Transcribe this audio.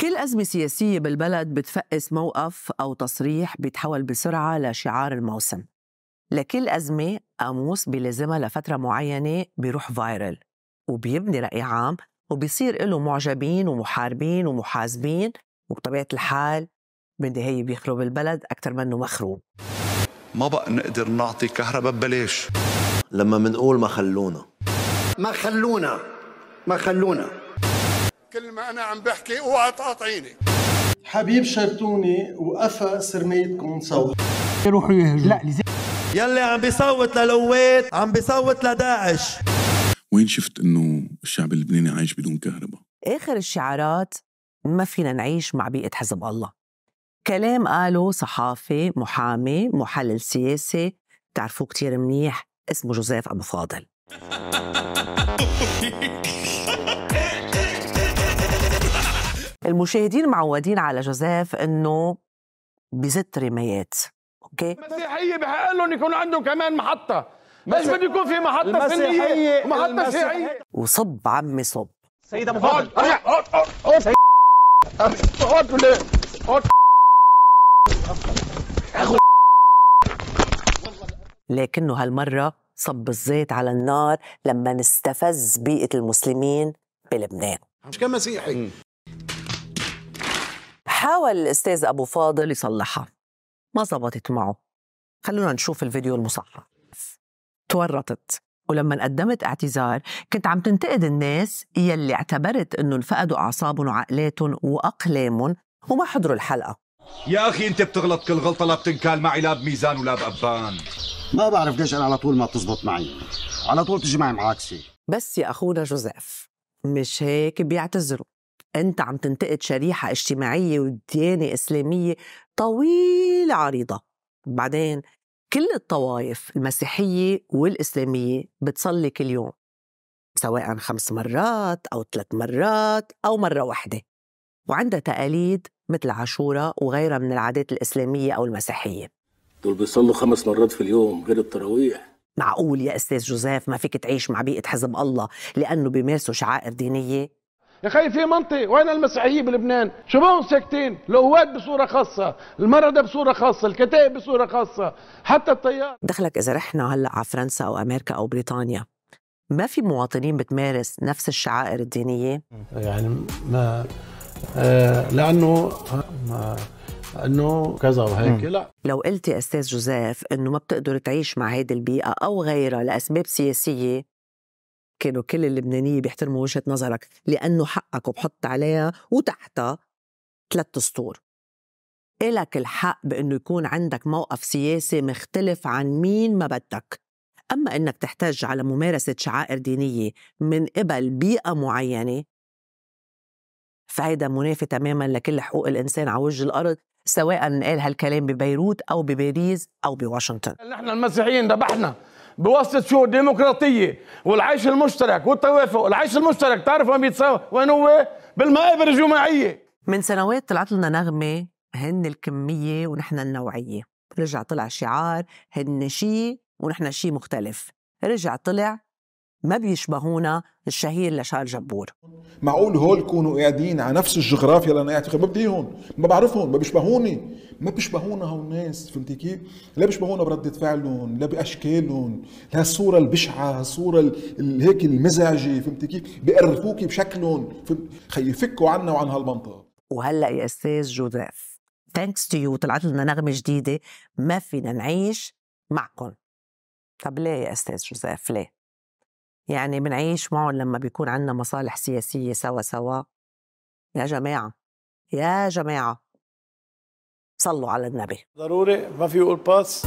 كل أزمة سياسية بالبلد بتفقس موقف أو تصريح بيتحول بسرعة لشعار الموسم لكل أزمة قاموس بيلزمها لفترة معينة بيروح فايرل وبيبني رأي عام وبيصير له معجبين ومحاربين ومحاسبين وبطبيعة الحال بالنهاية بيخرب البلد أكثر منه مخروب ما بقى نقدر نعطي كهرباء ببلاش لما منقول ما خلونا ما خلونا ما خلونا كل ما انا عم بحكي اوعى تقاطعيني حبيب شرتوني وقفا سرميتكم صوت يروحوا يهجوا لا لزي... يلي عم بيصوت للقوات عم بيصوت لداعش وين شفت انه الشعب اللبناني عايش بدون كهرباء اخر الشعارات ما فينا نعيش مع بيئه حزب الله كلام قاله صحافي محامي محلل سياسي بتعرفوه كتير منيح اسمه جوزيف ابو فاضل المشاهدين معودين على جوزيف انه بزت رمايات اوكي المسيحيه بحق لهم يكون عندهم كمان محطه بس بده يكون في محطه سنيه ومحطه شيعيه وصب عمي صب سيد ابو فاضل ارجع اقعد بالله لكنه هالمره صب الزيت على النار لما نستفز بيئه المسلمين بلبنان مش كان مسيحي حاول الأستاذ أبو فاضل يصلحها ما زبطت معه خلونا نشوف الفيديو المصحح تورطت ولما قدمت اعتذار كنت عم تنتقد الناس يلي اعتبرت انه انفقدوا اعصابهم وعقلاتهم واقلامهم وما حضروا الحلقه يا اخي انت بتغلط كل غلطه لا بتنكال معي لا بميزان ولا بابان ما بعرف ليش انا على طول ما بتزبط معي على طول تجي معي معاكسه بس يا اخونا جوزيف مش هيك بيعتذروا انت عم تنتقد شريحه اجتماعيه وديانه اسلاميه طويله عريضه بعدين كل الطوائف المسيحيه والاسلاميه بتصلي كل يوم سواء خمس مرات او ثلاث مرات او مره واحده وعندها تقاليد مثل عاشوراء وغيرها من العادات الاسلاميه او المسيحيه دول بيصلوا خمس مرات في اليوم غير التراويح معقول يا استاذ جوزيف ما فيك تعيش مع بيئه حزب الله لانه بيمارسوا شعائر دينيه يا خي في منطق وين المسيحيين بلبنان شو شبههم ساكتين القوات بصوره خاصه المرضى بصوره خاصه الكتائب بصوره خاصه حتى الطيار دخلك اذا رحنا هلا على فرنسا او امريكا او بريطانيا ما في مواطنين بتمارس نفس الشعائر الدينيه يعني ما آه لانه ما انه كذا وهيك لا لو قلتي استاذ جوزيف انه ما بتقدر تعيش مع هيدي البيئه او غيرها لاسباب سياسيه كانوا كل اللبنانية بيحترموا وجهة نظرك لأنه حقك وبحط عليها وتحتها ثلاث سطور إلك الحق بأنه يكون عندك موقف سياسي مختلف عن مين ما بدك أما أنك تحتج على ممارسة شعائر دينية من قبل بيئة معينة فهيدا منافي تماما لكل حقوق الإنسان على وجه الأرض سواء قال هالكلام ببيروت أو بباريس أو بواشنطن نحن المسيحيين ذبحنا بواسطه شو الديمقراطيه والعيش المشترك والتوافق العيش المشترك تعرف وين بيتساوى وين هو بالمقابر الجماعيه من سنوات طلعت لنا نغمه هن الكميه ونحن النوعيه رجع طلع شعار هن شيء ونحن شيء مختلف رجع طلع ما بيشبهونا الشهير لشال جبور معقول هول يكونوا قاعدين على نفس الجغرافيا اللي انا قاعد فيها ما بديهم ما بعرفهم ما بيشبهوني ما بيشبهونا الناس فهمتي كيف؟ لا بيشبهونا برده فعلهم لا باشكالهم لا الصوره البشعه الصوره هيك المزعجه فهمتي كيف؟ بيقرفوكي بشكلهم خي فكوا عنا وعن هالمنطقه وهلا يا استاذ جوزيف ثانكس تو يو طلعت لنا نغمه جديده ما فينا نعيش معكم طب ليه يا استاذ جوزيف ليه؟ يعني بنعيش معه لما بيكون عندنا مصالح سياسية سوا سوا يا جماعة يا جماعة صلوا على النبي ضروري ما في اول باس